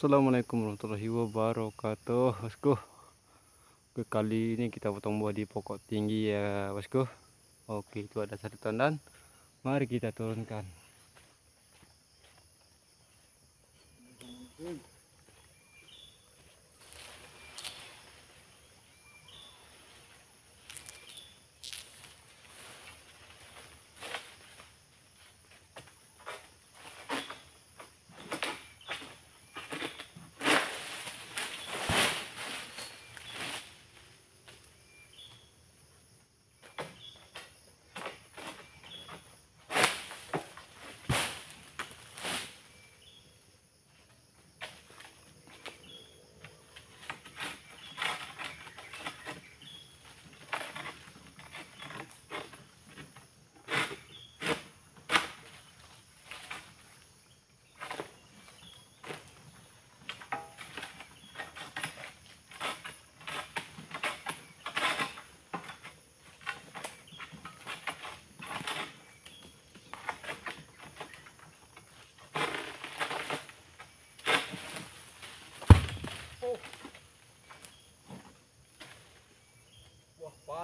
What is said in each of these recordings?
Assalamualaikum warahmatullahi wabarakatuh bosku kali ini kita potong buah di pokok tinggi ya bosku oke itu ada satu tandan mari kita turunkan Thank you.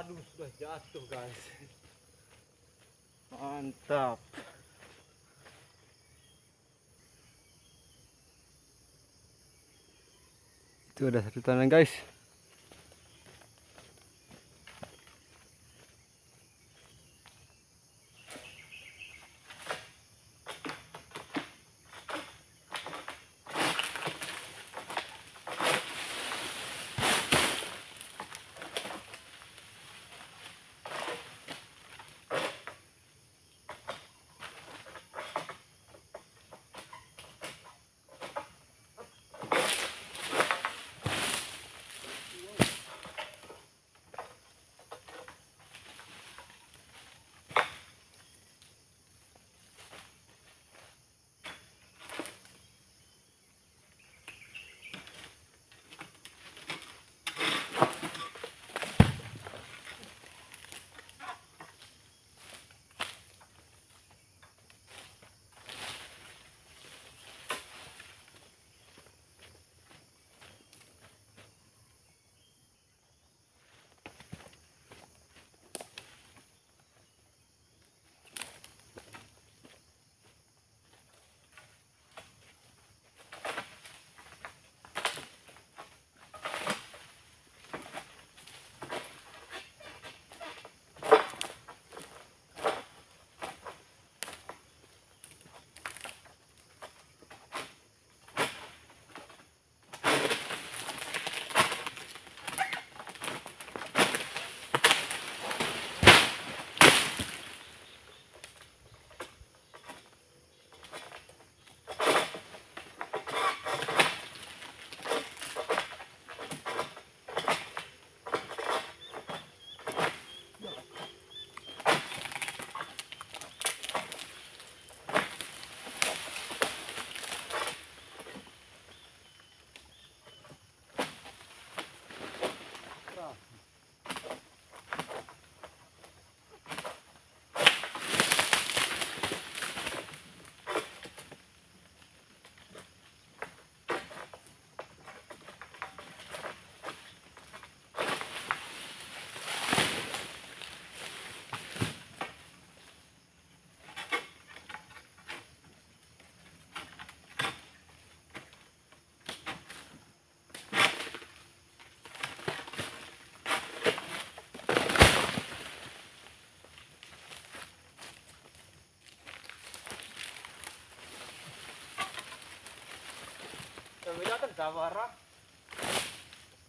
Aduh sudah jatuh guys. Mantap. Itu ada satu tanah guys.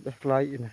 udah kelai ini.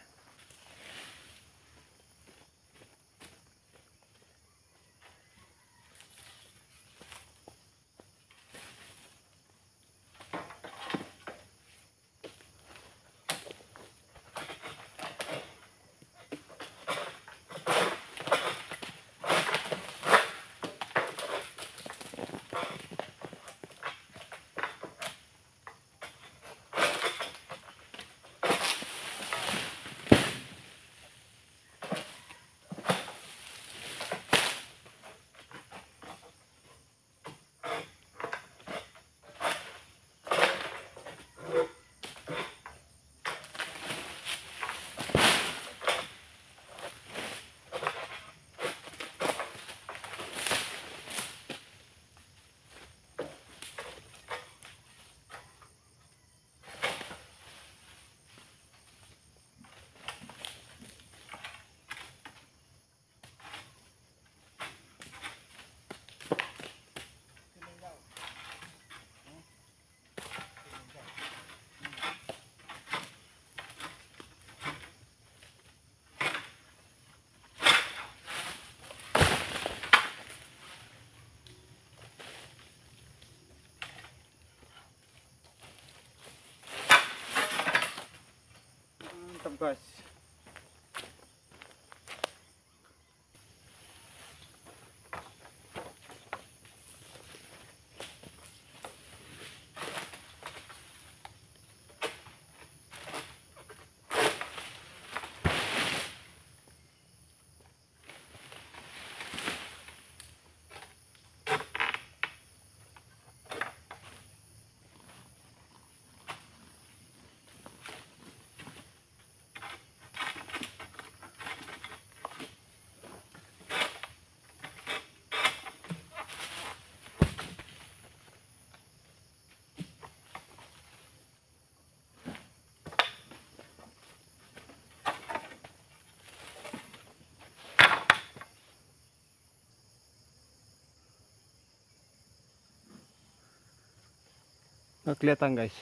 Nakliyatan guys.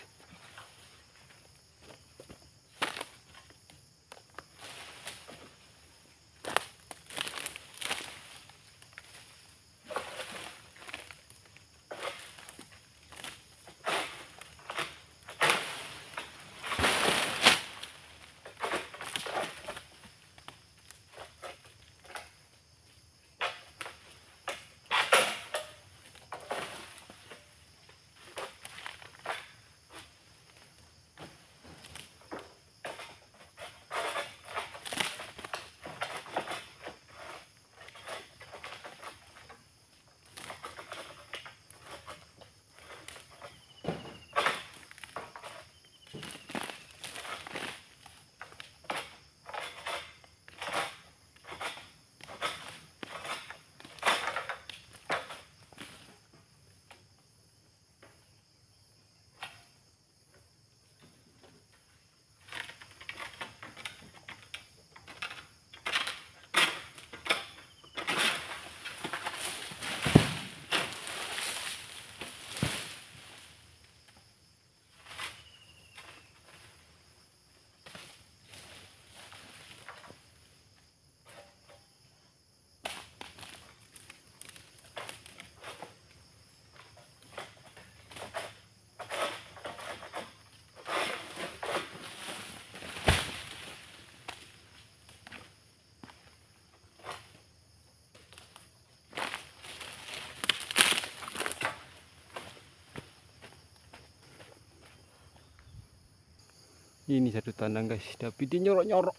ini satu tandang guys tapi dia nyorok-nyorok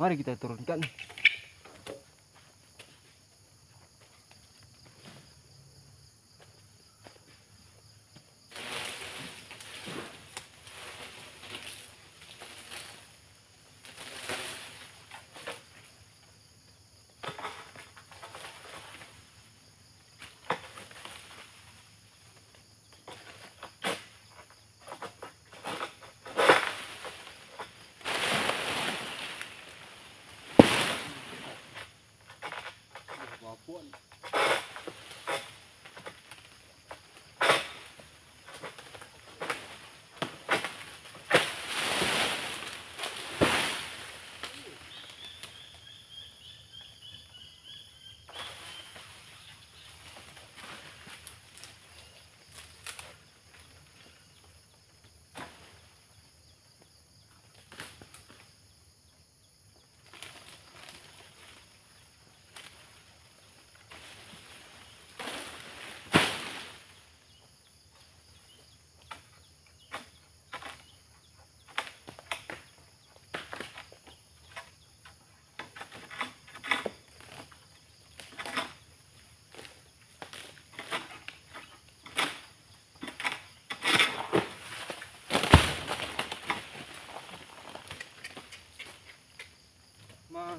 mari kita turunkan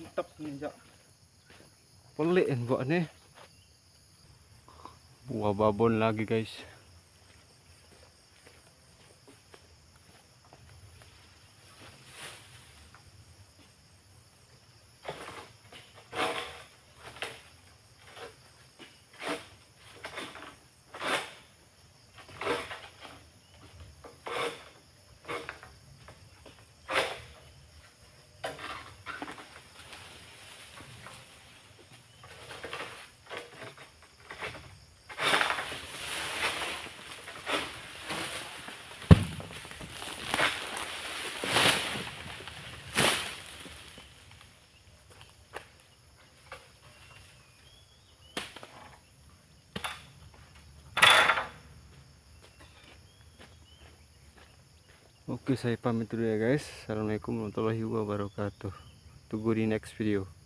mantap semenjak pelik ini buah babon lagi guys Oke saya pamit dulu ya guys Assalamualaikum warahmatullahi wabarakatuh Tunggu di next video